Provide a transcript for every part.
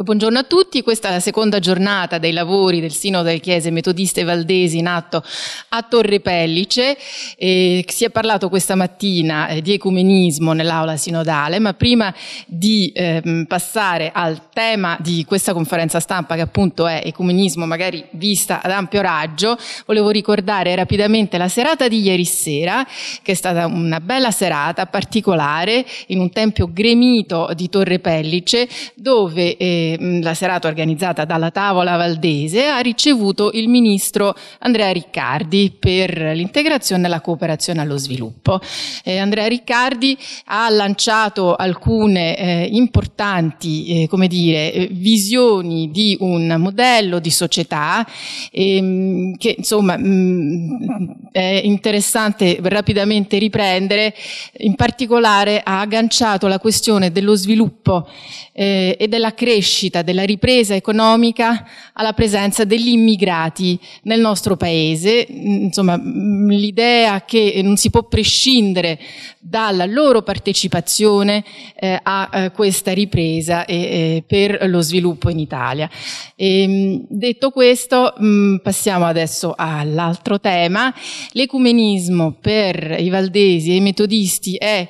Buongiorno a tutti, questa è la seconda giornata dei lavori del Sinodo delle Chiese Metodiste Valdesi in atto a Torre Pellice. Eh, si è parlato questa mattina eh, di ecumenismo nell'aula sinodale, ma prima di eh, passare al tema di questa conferenza stampa che appunto è ecumenismo magari vista ad ampio raggio, volevo ricordare rapidamente la serata di ieri sera, che è stata una bella serata particolare in un tempio gremito di Torre Pellice dove eh, la serata organizzata dalla Tavola Valdese, ha ricevuto il ministro Andrea Riccardi per l'integrazione e la cooperazione allo sviluppo. Eh, Andrea Riccardi ha lanciato alcune eh, importanti, eh, come dire, eh, visioni di un modello di società ehm, che insomma mh, è interessante rapidamente riprendere, in particolare ha agganciato la questione dello sviluppo eh, e della crescita crescita, della ripresa economica alla presenza degli immigrati nel nostro paese. Mm, insomma, mm, l'idea che non si può prescindere dalla loro partecipazione eh, a, a eh, questa ripresa e, e eh, per lo sviluppo in Italia. E, ehm, detto questo, mh, mm, passiamo adesso all'altro tema. L'ecumenismo per i valdesi e i metodisti è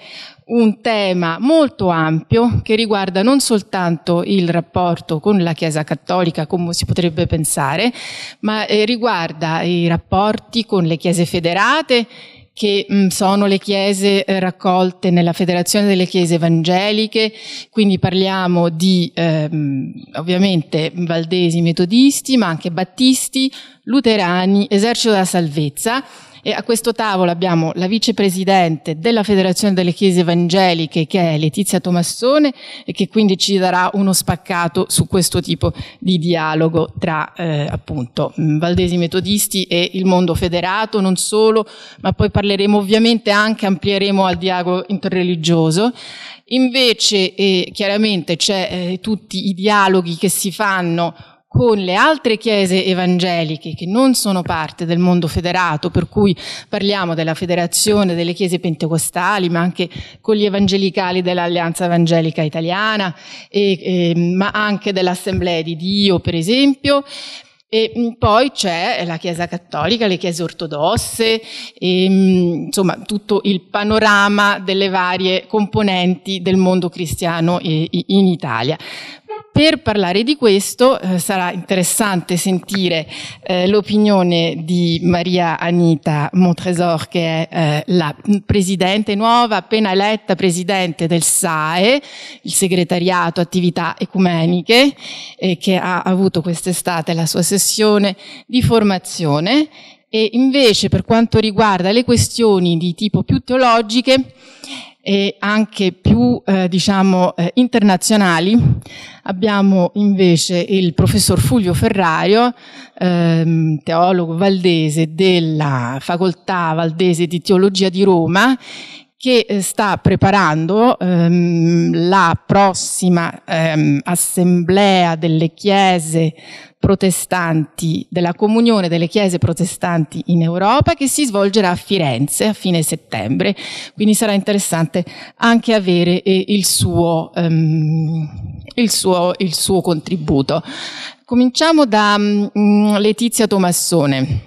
un tema molto ampio che riguarda non soltanto il rapporto con la Chiesa Cattolica, come si potrebbe pensare, ma eh, riguarda i rapporti con le Chiese federate, che mh, mm, sono le chiese eh, raccolte nella Federazione delle Chiese Evangeliche, quindi parliamo di ehm, ovviamente valdesi metodisti, ma anche battisti, luterani, esercito della salvezza, e a questo tavolo abbiamo la vicepresidente della Federazione delle Chiese Evangeliche, che è Letizia Tomassone, e che quindi ci darà uno spaccato su questo tipo di dialogo tra eh, appunto mm, valdesi metodisti e il mondo federato, non solo, ma poi parleremo ovviamente anche, amplieremo al dialogo interreligioso. Invece eh, chiaramente c'è eh, tutti i dialoghi che si fanno con le altre chiese evangeliche che non sono parte del mondo federato, per cui parliamo della federazione delle chiese pentecostali, ma anche con gli evangelicali dell'Alleanza Evangelica Italiana, e, e, ehm, ma anche dell'Assemblea di Dio, per esempio. E mm, poi c'è la Chiesa Cattolica, le Chiese Ortodosse, e, ehm, insomma tutto il panorama delle varie componenti del mondo cristiano eh, in Italia. Per parlare di questo eh, sarà interessante sentire eh, l'opinione di Maria Anita Montresor che è eh, la presidente nuova, appena eletta presidente del SAE, il segretariato attività ecumeniche, eh, che ha avuto quest'estate la sua sessione di formazione e invece per quanto riguarda le questioni di tipo più teologiche e anche più eh, diciamo, eh, internazionali. Abbiamo invece il professor Fulvio Ferraio, ehm, teologo valdese della Facoltà Valdese di Teologia di Roma, che eh, sta preparando ehm, la prossima ehm, assemblea delle chiese protestanti, della comunione delle chiese protestanti in Europa che si svolgerà a Firenze a fine settembre, quindi sarà interessante anche avere eh, il, suo, ehm, il, suo, il, suo, contributo. Cominciamo da mh, mm, Letizia Tomassone.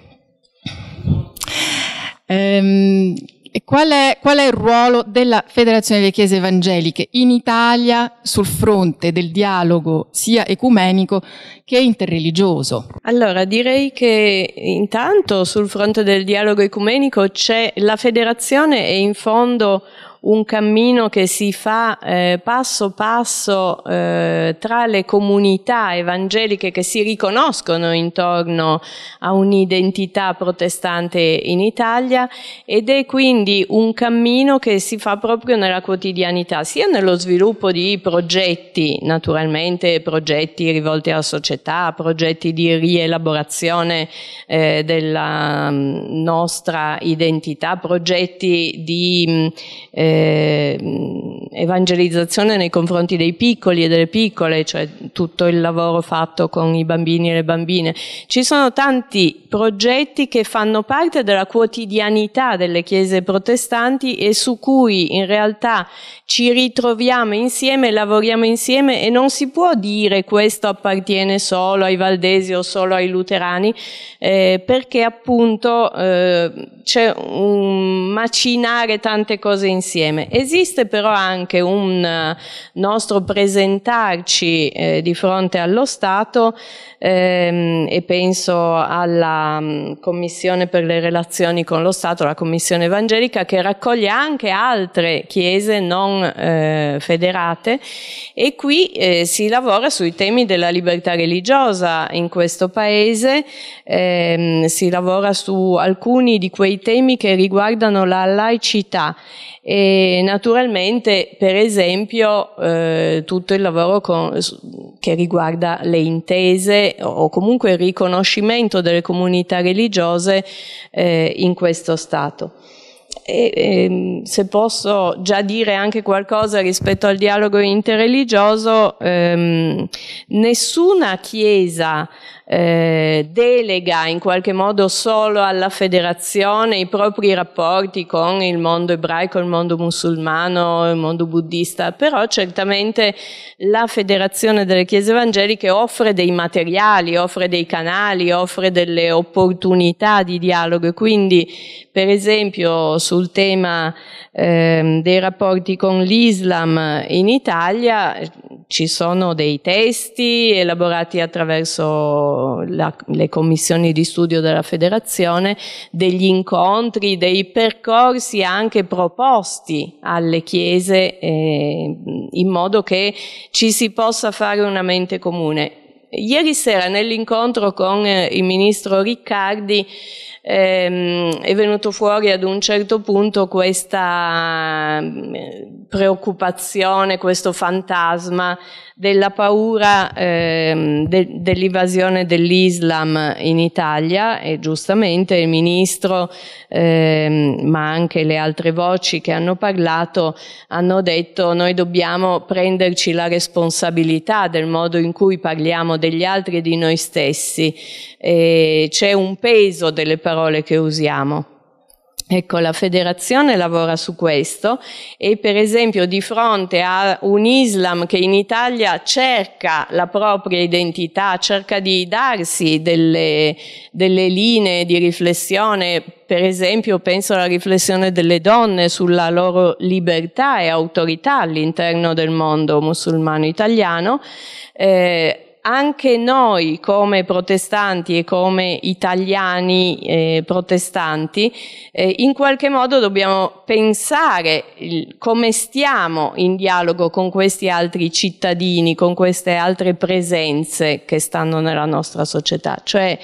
Ehm, qual è, qual è il ruolo della Federazione delle Chiese Evangeliche in Italia sul fronte del dialogo sia ecumenico che interreligioso? Allora, direi che intanto sul fronte del dialogo ecumenico c'è la Federazione e in fondo un cammino che si fa eh, passo passo eh, tra le comunità evangeliche che si riconoscono intorno a un'identità protestante in Italia ed è quindi un cammino che si fa proprio nella quotidianità, sia nello sviluppo di progetti, naturalmente progetti rivolti alla società, progetti di rielaborazione eh, della mm, nostra identità, progetti di mm, eh, eh, evangelizzazione nei confronti dei piccoli e delle piccole, cioè tutto il lavoro fatto con i bambini e le bambine. Ci sono tanti progetti che fanno parte della quotidianità delle chiese protestanti e su cui in realtà ci ritroviamo insieme, lavoriamo insieme e non si può dire questo appartiene solo ai valdesi o solo ai luterani, eh, perché appunto eh, c'è un macinare tante cose insieme insieme. Esiste però anche un eh, nostro presentarci eh, di fronte allo Stato ehm, e penso alla mm, Commissione per le relazioni con lo Stato, la Commissione evangelica, che raccoglie anche altre chiese non eh, federate e qui eh, si lavora sui temi della libertà religiosa in questo paese, ehm, si lavora su alcuni di quei temi che riguardano la laicità e naturalmente per esempio eh, tutto il lavoro con, che riguarda le intese o comunque il riconoscimento delle comunità religiose eh, in questo Stato. E, e, ehm, se posso già dire anche qualcosa rispetto al dialogo interreligioso, ehm, nessuna chiesa eh, delega in qualche modo solo alla federazione i propri rapporti con il mondo ebraico, il mondo musulmano, il mondo buddista, però certamente la federazione delle chiese evangeliche offre dei materiali, offre dei canali, offre delle opportunità di dialogo e quindi per esempio sul tema eh, dei rapporti con l'Islam in Italia ci sono dei testi elaborati attraverso la, le commissioni di studio della federazione, degli incontri, dei percorsi anche proposti alle chiese eh, in modo che ci si possa fare una mente comune. Ieri sera nell'incontro con eh, il ministro Riccardi ehm, è venuto fuori ad un certo punto questa mm, preoccupazione, questo fantasma della paura ehm, de, dell'invasione dell'Islam in Italia e giustamente il ministro, ehm, ma anche le altre voci che hanno parlato, hanno detto noi dobbiamo prenderci la responsabilità del modo in cui parliamo degli altri e di noi stessi. E c'è un peso delle parole parole che usiamo. Ecco, la federazione lavora su questo e per esempio di fronte a un Islam che in Italia cerca la propria identità, cerca di darsi delle, delle linee di riflessione, per esempio penso alla riflessione delle donne sulla loro libertà e autorità all'interno del mondo musulmano italiano, eh, anche noi come protestanti e come italiani eh, protestanti eh, in qualche modo dobbiamo pensare il, come stiamo in dialogo con questi altri cittadini, con queste altre presenze che stanno nella nostra società, cioè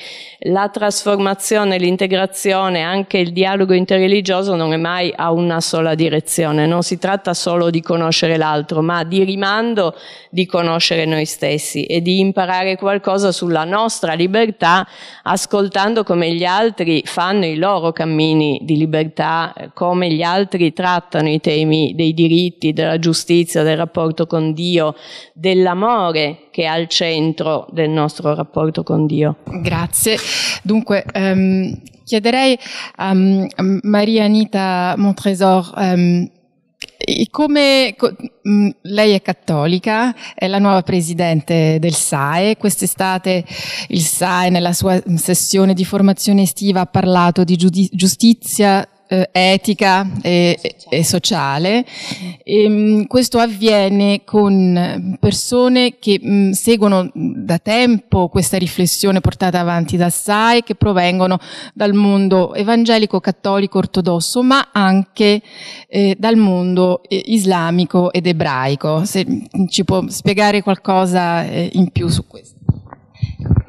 la trasformazione, l'integrazione, anche il dialogo interreligioso non è mai a una sola direzione, non si tratta solo di conoscere l'altro, ma di rimando di conoscere noi stessi e di imparare imparare qualcosa sulla nostra libertà ascoltando come gli altri fanno i loro cammini di libertà, come gli altri trattano i temi dei diritti, della giustizia, del rapporto con Dio, dell'amore che è al centro del nostro rapporto con Dio. Grazie. Dunque, um, chiederei a um, ehm, Maria Anita Montresor um, come co, mh, mm, lei è cattolica, è la nuova presidente del SAE, quest'estate il SAE nella sua sessione di formazione estiva ha parlato di giustizia eh, etica e, e sociale. E, ehm, questo avviene con eh, persone che mh, mm, seguono mm, da tempo questa riflessione portata avanti da SAE, che provengono dal mondo evangelico, cattolico, ortodosso, ma anche eh, dal mondo eh, islamico ed ebraico. Se mm, ci può spiegare qualcosa eh, in più su questo.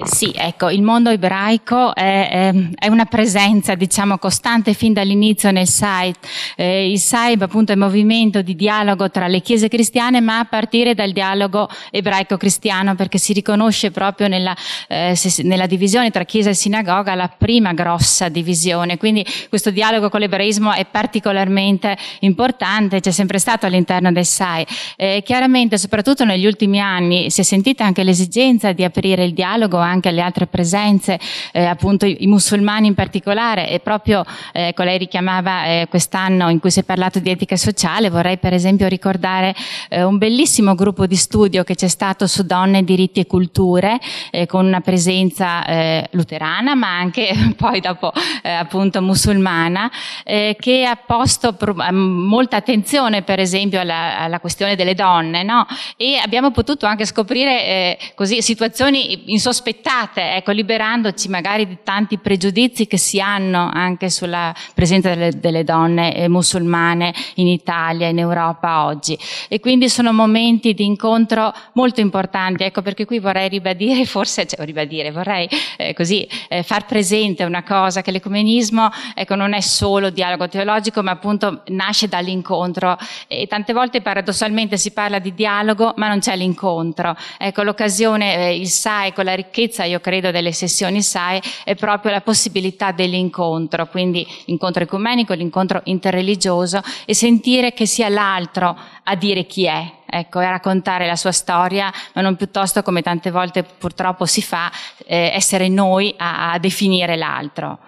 Sì, ecco, il mondo ebraico è, ehm, è, una presenza, diciamo, costante fin dall'inizio nel SAIB. Eh, il SAIB appunto è un movimento di dialogo tra le chiese cristiane, ma a partire dal dialogo ebraico-cristiano, perché si riconosce proprio nella, eh, nella divisione tra chiesa e sinagoga la prima grossa divisione. Quindi questo dialogo con l'ebraismo è particolarmente importante, c'è sempre stato all'interno del SAI. Eh, chiaramente, soprattutto negli ultimi anni, si è sentita anche l'esigenza di aprire il dialogo anche alle altre presenze, eh, appunto i, i, musulmani in particolare e proprio eh, ecco, lei richiamava eh, quest'anno in cui si è parlato di etica sociale, vorrei per esempio ricordare eh, un bellissimo gruppo di studio che c'è stato su donne, diritti e culture eh, con una presenza eh, luterana ma anche poi dopo eh, appunto musulmana che ha posto ehm, molta attenzione per esempio alla, alla questione delle donne no? e abbiamo potuto anche scoprire così situazioni insospettabili accettate, ecco, liberandoci magari di tanti pregiudizi che si hanno anche sulla presenza delle, delle donne eh, musulmane in Italia, in Europa oggi. E quindi sono momenti di incontro molto importanti, ecco perché qui vorrei ribadire, forse, cioè, ribadire, vorrei eh, così eh, far presente una cosa, che l'ecumenismo ecco, non è solo dialogo teologico, ma appunto nasce dall'incontro e tante volte paradossalmente si parla di dialogo, ma non c'è l'incontro. Ecco, l'occasione, eh, il SAE con la ricchezza ricchezza, io credo, delle sessioni SAE è proprio la possibilità dell'incontro, quindi l'incontro ecumenico, l'incontro interreligioso e sentire che sia l'altro a dire chi è, ecco, e a raccontare la sua storia, ma non piuttosto come tante volte purtroppo si fa, eh, essere noi a, a definire l'altro.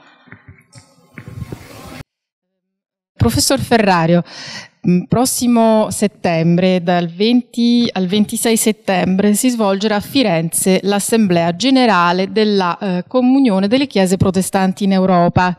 Professor Ferrario, prossimo settembre, dal 20 al 26 settembre, si svolgerà a Firenze l'Assemblea Generale della eh, Comunione delle Chiese Protestanti in Europa.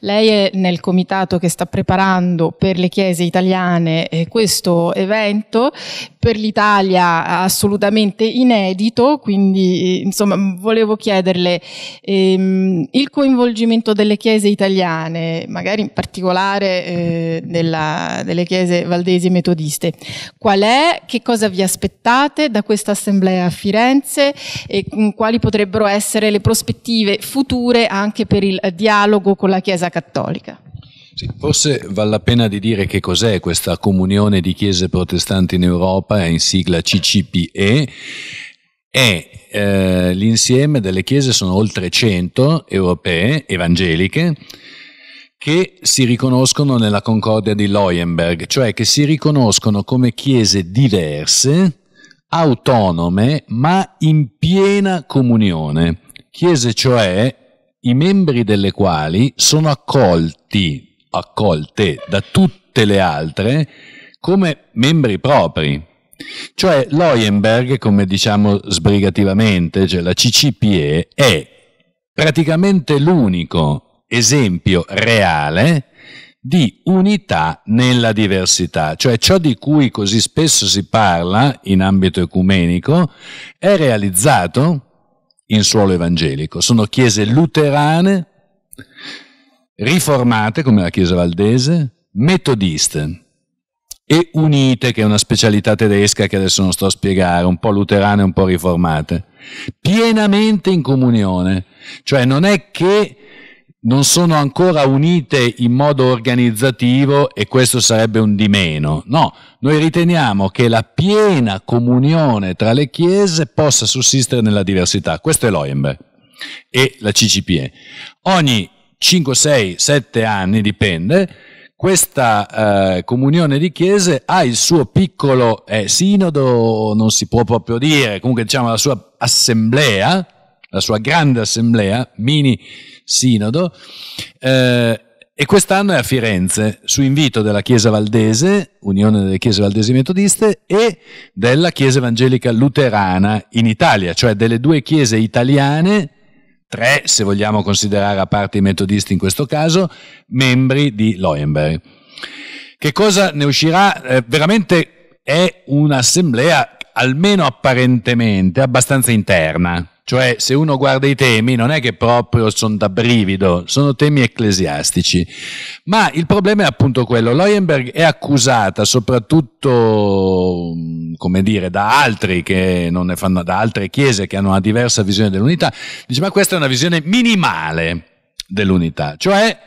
Lei è nel comitato che sta preparando per le Chiese italiane eh, questo evento, per l'Italia assolutamente inedito, quindi eh, insomma volevo chiederle ehm, il coinvolgimento delle Chiese italiane, magari in particolare eh, della, delle Chiese chiese valdesi metodiste. Qual è? Che cosa vi aspettate da questa assemblea a Firenze e mm, quali potrebbero essere le prospettive future anche per il eh, dialogo con la Chiesa Cattolica? Sì, forse vale la pena di dire che cos'è questa comunione di chiese protestanti in Europa, è in sigla CCPE, è eh, l'insieme delle chiese, sono oltre 100 europee, evangeliche, che si riconoscono nella Concordia di Leuenberg, cioè che si riconoscono come chiese diverse, autonome, ma in piena comunione. Chiese cioè i membri delle quali sono accolti, accolte da tutte le altre come membri propri. Cioè Leuenberg, come diciamo sbrigativamente, cioè la CCPE, è praticamente l'unico esempio reale di unità nella diversità, cioè ciò di cui così spesso si parla in ambito ecumenico è realizzato in suolo evangelico. Sono chiese luterane, riformate come la chiesa valdese, metodiste e unite, che è una specialità tedesca che adesso non sto a spiegare, un po' luterane, un po' riformate, pienamente in comunione. Cioè non è che non sono ancora unite in modo organizzativo e questo sarebbe un di meno. No, noi riteniamo che la piena comunione tra le chiese possa sussistere nella diversità. Questo è l'OIMB e la CCPE. Ogni 5, 6, 7 anni, dipende, questa eh, comunione di chiese ha il suo piccolo eh, sinodo, non si può proprio dire, comunque diciamo la sua assemblea, la sua grande assemblea, mini sinodo, eh, e quest'anno è a Firenze, su invito della Chiesa Valdese, Unione delle Chiese Valdesi Metodiste, e della Chiesa Evangelica Luterana in Italia, cioè delle due chiese italiane, tre se vogliamo considerare a parte i metodisti in questo caso, membri di Loenberg. Che cosa ne uscirà? Eh, veramente è un'assemblea, almeno apparentemente, abbastanza interna cioè, se uno guarda i temi, non è che proprio sono da brivido, sono temi ecclesiastici. Ma il problema è appunto quello. Leuenberg è accusata soprattutto, mm, come dire, da altri che non ne fanno, da altre chiese che hanno una diversa visione dell'unità. Dice, ma questa è una visione minimale dell'unità. Cioè,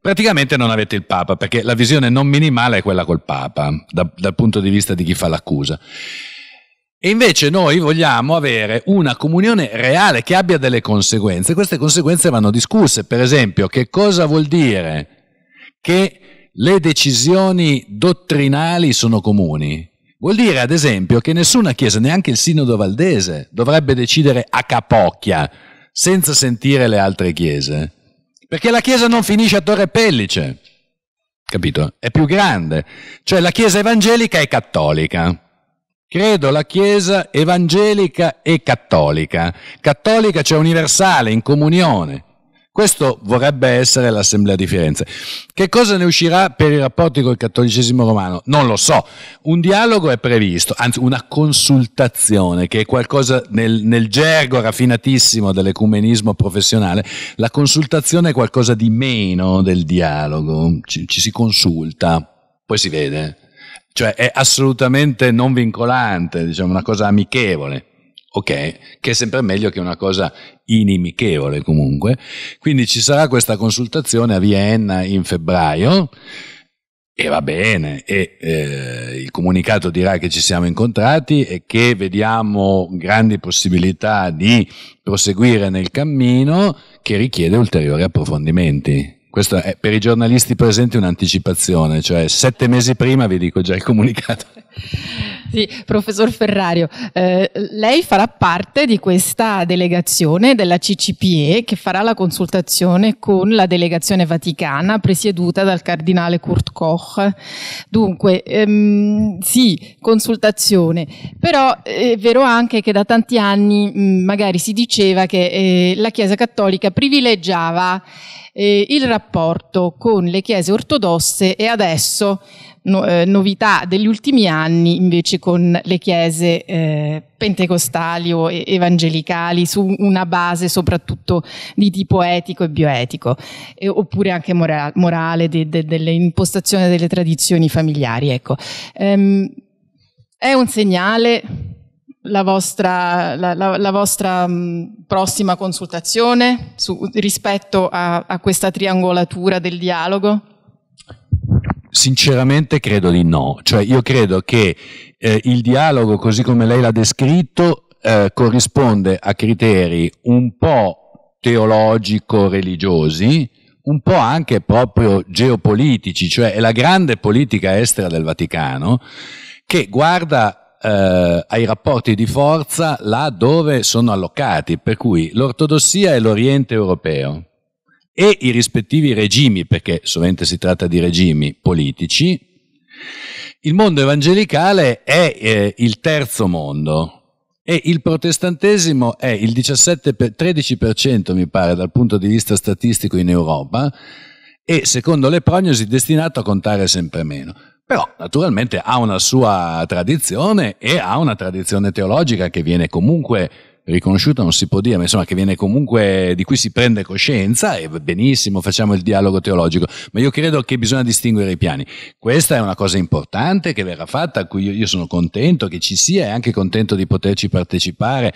praticamente non avete il Papa, perché la visione non minimale è quella col Papa, da, dal punto di vista di chi fa l'accusa. E invece noi vogliamo avere una comunione reale che abbia delle conseguenze. Queste conseguenze vanno discusse. Per esempio, che cosa vuol dire che le decisioni dottrinali sono comuni? Vuol dire, ad esempio, che nessuna chiesa, neanche il Sinodo Valdese, dovrebbe decidere a capocchia, senza sentire le altre chiese. Perché la chiesa non finisce a Torre Pellice, capito? È più grande. Cioè la chiesa evangelica è cattolica Credo la Chiesa evangelica e cattolica. Cattolica cioè universale, in comunione. Questo vorrebbe essere l'Assemblea di Firenze. Che cosa ne uscirà per i rapporti col cattolicesimo romano? Non lo so. Un dialogo è previsto, anzi una consultazione, che è qualcosa nel, nel gergo raffinatissimo dell'ecumenismo professionale, la consultazione è qualcosa di meno del dialogo, ci, ci si consulta, poi si vede. Cioè è assolutamente non vincolante, diciamo, una cosa amichevole. Ok, che è sempre meglio che una cosa inimichevole comunque. Quindi ci sarà questa consultazione a Vienna in febbraio e va bene, e, eh, il comunicato dirà che ci siamo incontrati e che vediamo grandi possibilità di proseguire nel cammino che richiede ulteriori approfondimenti. Questo è per i giornalisti presenti un'anticipazione, cioè sette mesi prima vi dico già il comunicato. Sì, professor Ferrario, eh, lei farà parte di questa delegazione della CCPE che farà la consultazione con la delegazione vaticana presieduta dal cardinale Kurt Koch. Dunque, ehm, sì, consultazione, però eh, è vero anche che da tanti anni mh, mm, magari si diceva che eh, la Chiesa cattolica privilegiava eh, il rapporto con le chiese ortodosse e adesso no, eh, novità degli ultimi anni invece con le chiese eh, pentecostali o evangelicali su una base soprattutto di tipo etico e bioetico e, oppure anche mora- morale de- de- dell'impostazione delle tradizioni familiari ecco. ehm, è un segnale la vostra, la, la, la vostra mm, prossima consultazione su, rispetto a, a questa triangolatura del dialogo? Sinceramente credo di no, cioè io credo che eh, il dialogo così come lei l'ha descritto eh, corrisponde a criteri un po' teologico-religiosi, un po' anche proprio geopolitici, cioè è la grande politica estera del Vaticano che guarda eh, ai rapporti di forza là dove sono allocati, per cui l'ortodossia è l'Oriente europeo, e i rispettivi regimi, perché sovente si tratta di regimi politici, il mondo evangelicale è eh, il terzo mondo e il protestantesimo è il 17 13% mi pare dal punto di vista statistico in Europa e secondo le prognosi destinato a contare sempre meno. Però naturalmente ha una sua tradizione e ha una tradizione teologica che viene comunque riconosciuta non si può dire, ma insomma che viene comunque, di cui si prende coscienza e benissimo, facciamo il dialogo teologico, ma io credo che bisogna distinguere i piani. Questa è una cosa importante che verrà fatta, a cui io, io sono contento che ci sia e anche contento di poterci partecipare,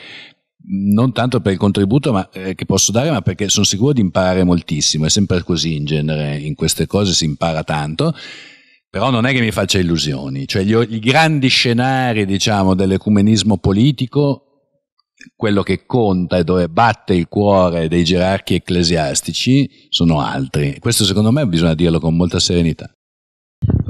non tanto per il contributo ma, eh, che posso dare, ma perché sono sicuro di imparare moltissimo, è sempre così in genere, in queste cose si impara tanto però non è che mi faccia illusioni, cioè gli, i grandi scenari diciamo, dell'ecumenismo politico quello che conta e dove batte il cuore dei gerarchi ecclesiastici sono altri. Questo secondo me bisogna dirlo con molta serenità.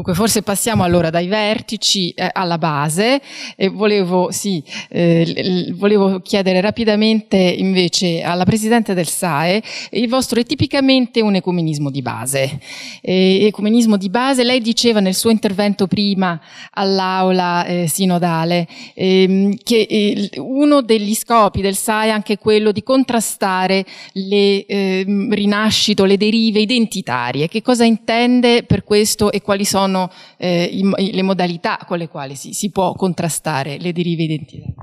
Dunque forse passiamo allora dai vertici eh, alla base e volevo, sì, eh, volevo chiedere rapidamente invece alla Presidente del SAE, il vostro è tipicamente un ecumenismo di base. E, ecumenismo di base, lei diceva nel suo intervento prima all'aula eh, sinodale ehm, che eh, uno degli scopi del SAE è anche quello di contrastare le ehm, rinascite, le derive identitarie. Che cosa intende per questo e quali sono sono eh, i, le modalità con le quali si, si può contrastare le derive identitarie.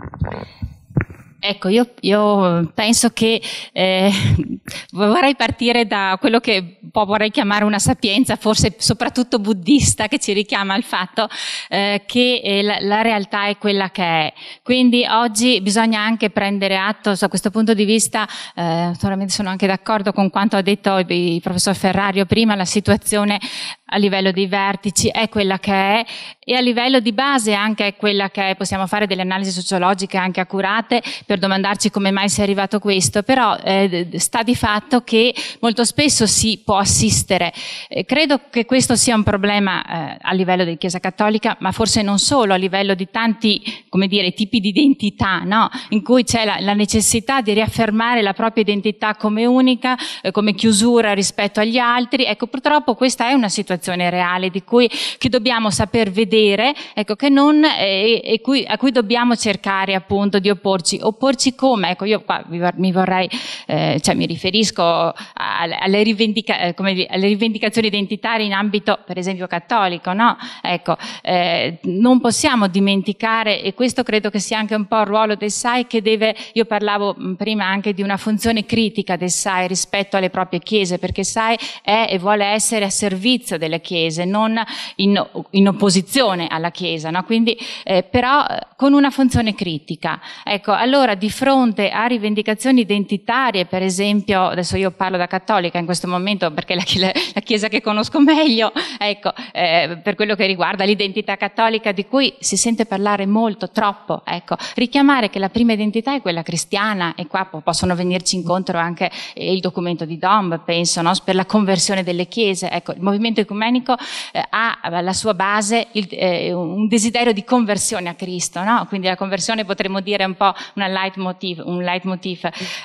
Ecco, io, io, penso che eh, vorrei partire da quello che un po' vorrei chiamare una sapienza, forse soprattutto buddista, che ci richiama al fatto eh, che eh, la, la, realtà è quella che è. Quindi oggi bisogna anche prendere atto, da questo punto di vista, naturalmente eh, sono anche d'accordo con quanto ha detto il professor Ferrario prima, la situazione a livello dei vertici è quella che è e a livello di base anche quella che è, possiamo fare delle analisi sociologiche anche accurate per domandarci come mai sia arrivato questo, però eh, sta di fatto che molto spesso si può assistere. Eh, credo che questo sia un problema eh, a livello della Chiesa Cattolica, ma forse non solo, a livello di tanti come dire, tipi di identità, no? in cui c'è la, la, necessità di riaffermare la propria identità come unica, eh, come chiusura rispetto agli altri. Ecco, purtroppo questa è una situazione reale di cui che dobbiamo saper vedere vedere, ecco, che non, eh, e, e cui, a cui dobbiamo cercare appunto di opporci. Opporci come? Ecco, io qua mi vorrei, eh, cioè mi riferisco alle, rivendica, eh, dire, alle, rivendicazioni identitarie in ambito, per esempio, cattolico, no? Ecco, eh, non possiamo dimenticare, e questo credo che sia anche un po' il ruolo del SAI che deve, io parlavo prima anche di una funzione critica del SAI rispetto alle proprie chiese, perché SAI è e vuole essere a servizio delle chiese, non in, in opposizione funzione alla Chiesa, no? Quindi, eh, però eh, con una funzione critica. Ecco, allora di fronte a rivendicazioni identitarie, per esempio, adesso io parlo da cattolica in questo momento perché è la, la Chiesa che conosco meglio, ecco, eh, per quello che riguarda l'identità cattolica di cui si sente parlare molto, troppo, ecco, richiamare che la prima identità è quella cristiana e qua possono venirci incontro anche eh, il documento di Dom, penso, no? per la conversione delle chiese. Ecco, il movimento ecumenico eh, ha la sua base il, eh, un desiderio di conversione a Cristo, no? quindi la conversione potremmo dire un po' leitmotiv, un leitmotiv.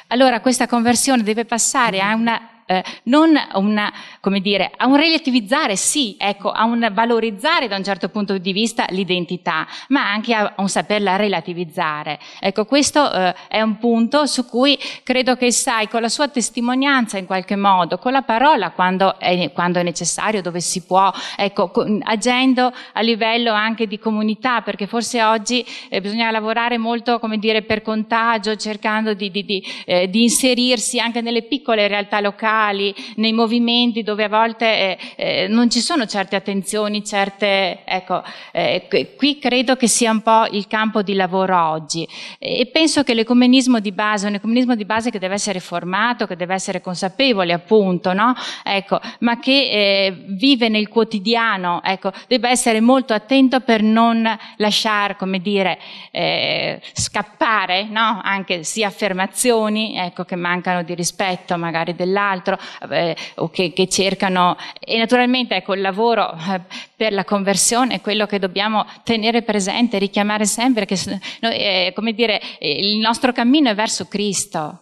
Allora questa conversione deve passare a una eh, non una, come dire, a un relativizzare, sì, ecco, a un valorizzare da un certo punto di vista l'identità, ma anche a, un saperla relativizzare. Ecco, questo eh, è un punto su cui credo che sai, con la sua testimonianza in qualche modo, con la parola quando è, quando è necessario, dove si può, ecco, con, agendo a livello anche di comunità, perché forse oggi eh, bisogna lavorare molto, come dire, per contagio, cercando di, di, di, eh, di inserirsi anche nelle piccole realtà locali corporali, nei movimenti dove a volte eh, eh, non ci sono certe attenzioni, certe... Ecco, eh, qui credo che sia un po' il campo di lavoro oggi e penso che l'ecumenismo di base, un ecumenismo di base che deve essere formato, che deve essere consapevole appunto, no? ecco, ma che eh, vive nel quotidiano, ecco, debba essere molto attento per non lasciare, come dire, eh, scappare no? anche sia affermazioni ecco, che mancano di rispetto magari dell'altro, altro eh, o che, che, cercano e naturalmente ecco il lavoro eh, per la conversione è quello che dobbiamo tenere presente, richiamare sempre che noi, eh, come dire il nostro cammino è verso Cristo.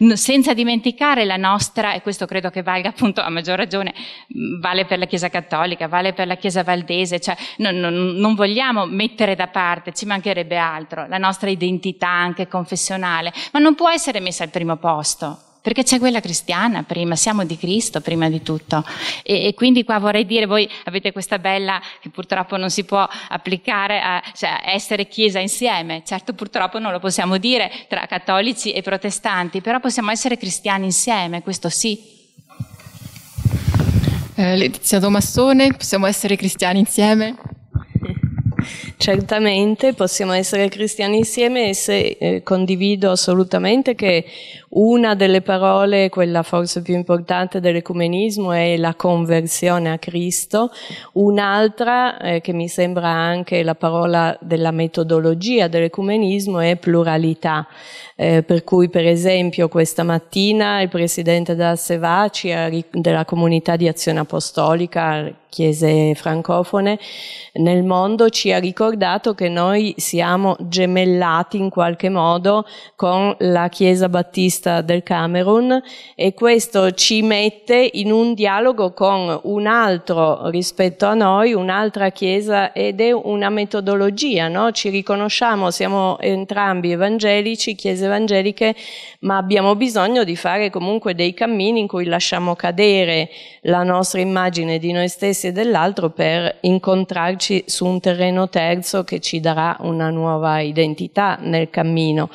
Mm, senza dimenticare la nostra, e questo credo che valga appunto a maggior ragione, mm, vale per la Chiesa Cattolica, vale per la Chiesa Valdese, cioè non, non, non, vogliamo mettere da parte, ci mancherebbe altro, la nostra identità anche confessionale, ma non può essere messa al primo posto perché c'è quella cristiana prima, siamo di Cristo prima di tutto. E, e, quindi qua vorrei dire, voi avete questa bella, che purtroppo non si può applicare, a, cioè essere Chiesa insieme, certo purtroppo non lo possiamo dire tra cattolici e protestanti, però possiamo essere cristiani insieme, questo sì. Eh, Letizia Domassone, possiamo essere cristiani insieme? Certamente possiamo essere cristiani insieme e se, eh, condivido assolutamente che una delle parole, quella forse più importante dell'ecumenismo, è la conversione a Cristo. Un'altra, eh, che mi sembra anche la parola della metodologia dell'ecumenismo, è pluralità. Eh, per cui, per esempio, questa mattina il presidente della Sevaci, eh, della comunità di azione apostolica, chiese francofone nel mondo ci ha ricordato che noi siamo gemellati in qualche modo con la Chiesa Battista protagonista del Camerun e questo ci mette in un dialogo con un altro rispetto a noi, un'altra chiesa ed è una metodologia, no? ci riconosciamo, siamo entrambi evangelici, chiese evangeliche, ma abbiamo bisogno di fare comunque dei cammini in cui lasciamo cadere la nostra immagine di noi stessi e dell'altro per incontrarci su un terreno terzo che ci darà una nuova identità nel cammino.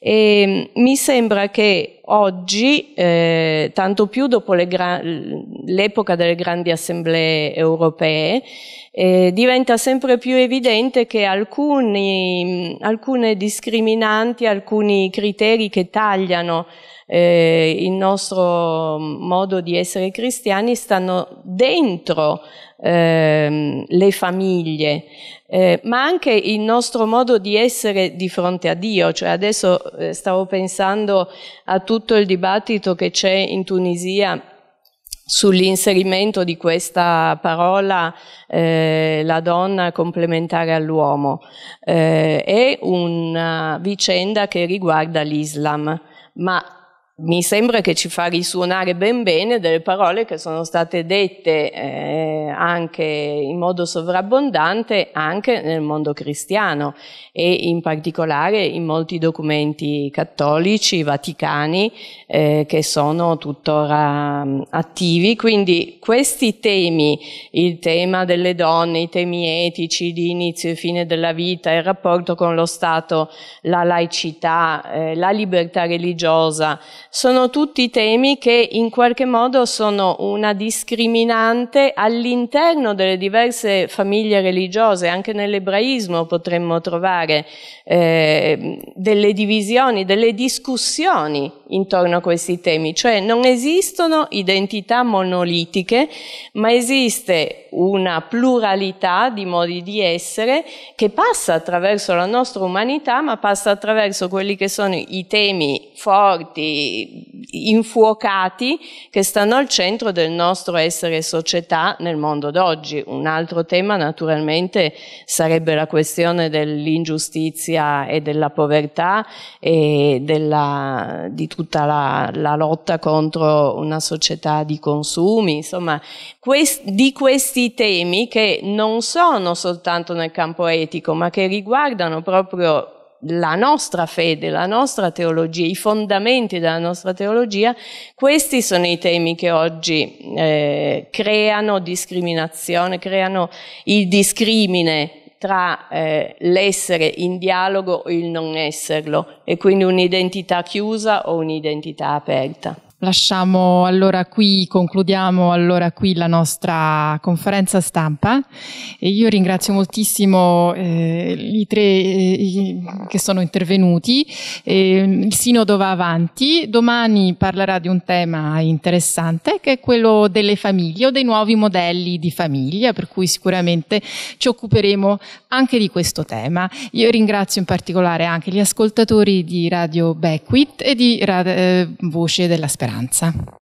E mm, mi sembra che che oggi, eh, tanto più dopo l'epoca delle grandi assemblee europee, eh, diventa sempre più evidente che alcuni, alcune discriminanti, alcuni criteri che tagliano eh, il nostro modo di essere cristiani stanno dentro ehm, le famiglie eh, ma anche il nostro modo di essere di fronte a Dio, cioè adesso eh, stavo pensando a tutto il dibattito che c'è in Tunisia sull'inserimento di questa parola eh, la donna complementare all'uomo. Eh, è una vicenda che riguarda l'Islam, ma mi sembra che ci fa risuonare ben bene delle parole che sono state dette eh, anche in modo sovrabbondante anche nel mondo cristiano e in particolare in molti documenti cattolici, vaticani, eh, che sono tuttora attivi. Quindi questi temi, il tema delle donne, i temi etici di inizio e fine della vita, il rapporto con lo Stato, la laicità, eh, la libertà religiosa, sono tutti temi che in qualche modo sono una discriminante all'interno delle diverse famiglie religiose, anche nell'ebraismo potremmo trovare eh, delle divisioni, delle discussioni intorno a questi temi, cioè non esistono identità monolitiche, ma esiste una pluralità di modi di essere che passa attraverso la nostra umanità, ma passa attraverso quelli che sono i temi forti, infuocati che stanno al centro del nostro essere società nel mondo d'oggi. Un altro tema naturalmente sarebbe la questione dell'ingiustizia e della povertà e della, di tutta la, la, lotta contro una società di consumi, insomma quest, di questi temi che non sono soltanto nel campo etico ma che riguardano proprio la nostra fede, la nostra teologia, i fondamenti della nostra teologia, questi sono i temi che oggi eh, creano discriminazione, creano il discrimine tra eh, l'essere in dialogo o il non esserlo e quindi un'identità chiusa o un'identità aperta. Lasciamo allora qui, concludiamo allora qui la nostra conferenza stampa e io ringrazio moltissimo eh, i tre eh, che sono intervenuti. Eh, il sinodo va avanti, domani parlerà di un tema interessante che è quello delle famiglie o dei nuovi modelli di famiglia, per cui sicuramente ci occuperemo anche di questo tema. Io ringrazio in particolare anche gli ascoltatori di Radio Bequit e di eh, Voce della Speranza tolleranza.